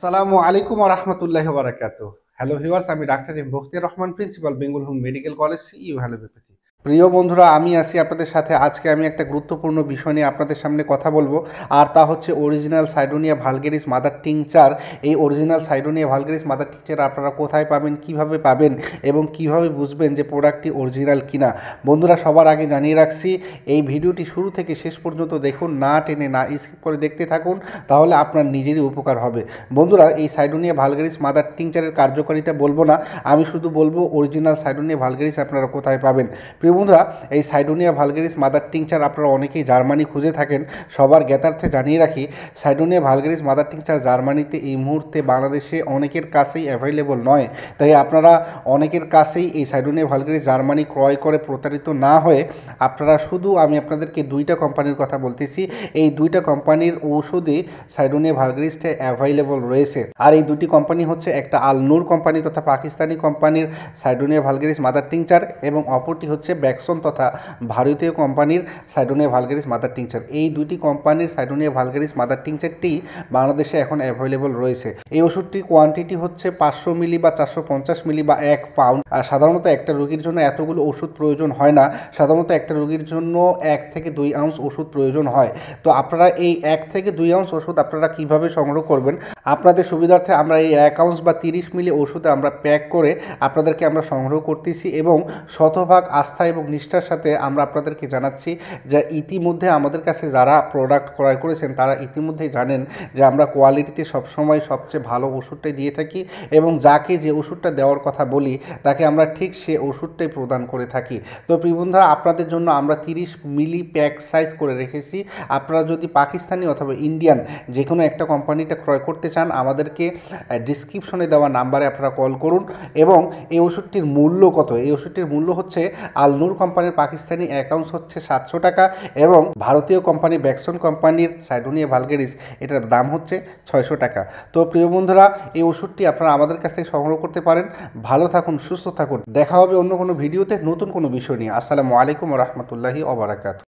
আসসালামু আলাইকুম রহমতুল্লাহ বারাকাতু হ্যালো ভিউয়ার্স আমি doctor M Bakhtiar Rahman principal Bengal home medical college CEO হ্যালোপ্যাথি e প্রিয় বন্ধুরা আমি আসি আপনাদের সাথে আজকে আমি একটা গুরুত্বপূর্ণ বিষয় নিয়ে আপনাদের সামনে কথা বলবো আর তা হচ্ছে original Cydonia vulgaris mother tincture এই original Cydonia vulgaris mother tincture আপনারা কোথায় পাবেন কিভাবে পাবেন এবং কিভাবে বুঝবেন যে প্রোডাক্টটি অরিজিনাল কিনা বন্ধুরা সবার আগে জানিয়ে রাখছি এই ভিডিওটি শুরু থেকে শেষ পর্যন্ত দেখুন না টেনে না স্কিপ করে দেখতে থাকুন তাহলে আপনার নিজেরই উপকার হবে বন্ধুরা এই সাইডোনিয়া ভালগেরিস মাদার টিংচারের কার্যকারিতা বলবো না আমি শুধু বলবো অরিজিনাল সাইডোনিয়া ভালগেরিস আপনারা কোথায় পাবেন প্রিয় প্রিয় বন্ধুরা এই সাইডোনিয়া ভালগেরিস মাদার টিংচার আপনারা অনেকেই জার্মানি খুঁজে থাকেন সবার জ্ঞাতার্থে জানিয়ে রাখি সাইডোনিয়া ভালগেরিস মাদার টিংচার জার্মানিতে এই মুহূর্তে বাংলাদেশে অনেকের কাছেই অ্যাভেলেবল নয় তাই আপনারা অনেকের কাছেই এই সাইডোনিয়া ভালগেরিস জার্মানি ক্রয় করে প্রতারিত না হয়ে আপনারা শুধু আমি আপনাদেরকে দুইটা কোম্পানির কথা বলতেছি এই দুইটা কোম্পানির ঔষধে সাইডোনিয়া ভালগেরিসটা অ্যাভেলেবল রয়েছে আর এই দুটি কোম্পানি হচ্ছে একটা আলনুর কোম্পানি তথা পাকিস্তানি কোম্পানির সাইডোনিয়া ভালগেরিস মাদার টিংচার এবং অপরটি হচ্ছে ব্যাকসন তথা ভারতীয় কোম্পানির সাইডোনিয়া ভালগারিস মাদার টিংচার এই দুটি কোম্পানির সাইডোনিয়া ভালগারিস মাদার টিংচারটি বাংলাদেশে এখন অ্যাভেলেবল রয়েছে এই ওষুধটি কোয়ান্টিটি হচ্ছে পাঁচশো মিলি বা চারশো পঞ্চাশ মিলি বা এক পাউন্ড আর সাধারণত একটা রোগীর জন্য এতগুলো ওষুধ প্রয়োজন হয় না সাধারণত একটা রোগীর জন্য এক থেকে দুই আউন্স ওষুধ প্রয়োজন হয় তো আপনারা এই এক থেকে দুই আউন্স ওষুধ আপনারা কীভাবে সংগ্রহ করবেন আপনাদের সুবিধার্থে আমরা এই এক আউন্স বা তিরিশ মিলি ওষুধ আমরা প্যাক করে আপনাদেরকে আমরা সংগ্রহ করতেছি এবং শতভাগ আস্থায় এবং নিষ্ঠার সাথে আমরা আপনাদেরকে জানাচ্ছি যে ইতিমধ্যে আমাদের কাছে যারা প্রোডাক্ট ক্রয় করেছেন তারা ইতিমধ্যেই জানেন যে আমরা কোয়ালিটিতে সবসময় সবচেয়ে ভালো ওষুধটাই দিয়ে থাকি এবং যাকে যে ওষুধটা দেওয়ার কথা বলি তাকে আমরা ঠিক সে ওষুধটাই প্রদান করে থাকি তো প্রিবন্ধুরা আপনাদের জন্য আমরা তিরিশ মিলি প্যাক সাইজ করে রেখেছি আপনারা যদি পাকিস্তানি অথবা ইন্ডিয়ান যে কোনো একটা কোম্পানিটা ক্রয় করতে চান আমাদেরকে ডিসক্রিপশনে দেওয়া নাম্বারে আপনারা কল করুন এবং এই ওষুধটির মূল্য কত এই ওষুধটির মূল্য হচ্ছে আল নূর কোম্পানির পাকিস্তানি অ্যাকাউন্টস হচ্ছে সাতশো টাকা এবং ভারতীয় কোম্পানি ব্যাকসন কোম্পানির সাইডোনিয়া ভালগেরিস এটার দাম হচ্ছে ছয়শো টাকা তো প্রিয় বন্ধুরা এই ওষুধটি আপনারা আমাদের কাছ থেকে সংগ্রহ করতে পারেন ভালো থাকুন সুস্থ থাকুন দেখা হবে অন্য কোনো ভিডিওতে নতুন কোনো বিষয় নিয়ে আসসালামু আলাইকুম রহমতুল্লাহি অবরাকাত